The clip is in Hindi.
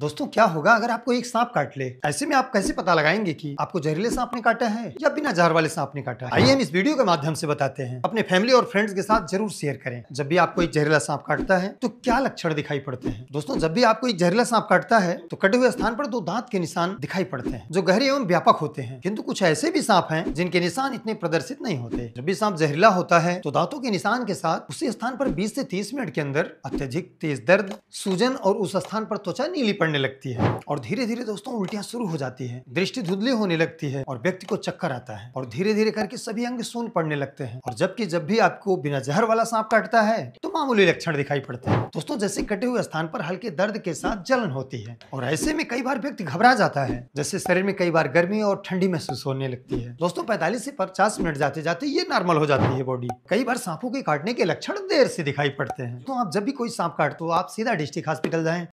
दोस्तों क्या होगा अगर आपको एक सांप काट ले ऐसे में आप कैसे पता लगाएंगे कि आपको जहरीले सांप ने काटा है या बिना जहर वाले सांप ने काटा है आइए हम इस वीडियो के माध्यम से बताते हैं अपने फैमिली और फ्रेंड्स के साथ जरूर शेयर करें जब भी आपको एक जहरीला सांप काटता है तो क्या लक्षण दिखाई पड़ते हैं दोस्तों जब भी आपको एक जहरीला सांप काटता है तो कटे हुए स्थान पर दो दांत के निशान दिखाई पड़ते हैं जो गहरे एवं व्यापक होते हैं किन्तु कुछ ऐसे भी सांप है जिनके निशान इतने प्रदर्शित नहीं होते जब भी सांप जहरीला होता है तो दांतों के निशान के साथ उसी स्थान पर बीस ऐसी तीस मिनट के अंदर अत्यधिक तेज दर्द सूजन और उस स्थान पर त्वचा नीली पड़ने लगती है और धीरे धीरे दोस्तों उल्टियाँ शुरू हो जाती है दृष्टि धुंधली होने लगती है और व्यक्ति को चक्कर आता है और धीरे धीरे करके सभी अंग सुन पड़ने लगते हैं और जबकि जब भी आपको बिना जहर वाला सांप काटता है तो मामूली लक्षण दिखाई पड़ते हैं दोस्तों जैसे कटे हुए स्थान पर हल्के दर्द के साथ जलन होती है और ऐसे में कई बार व्यक्ति घबरा जाता है जैसे शरीर में कई बार गर्मी और ठंडी महसूस होने लगती है दोस्तों पैतालीस से पचास मिनट जाते जाते ये नॉर्मल हो जाती है बॉडी कई बार सांपों के काटने के लक्षण देर से दिखाई पड़ते हैं तो आप जब भी कोई सांप काट हो आप सीधा डिस्ट्रिक्ट हॉस्पिटल जाए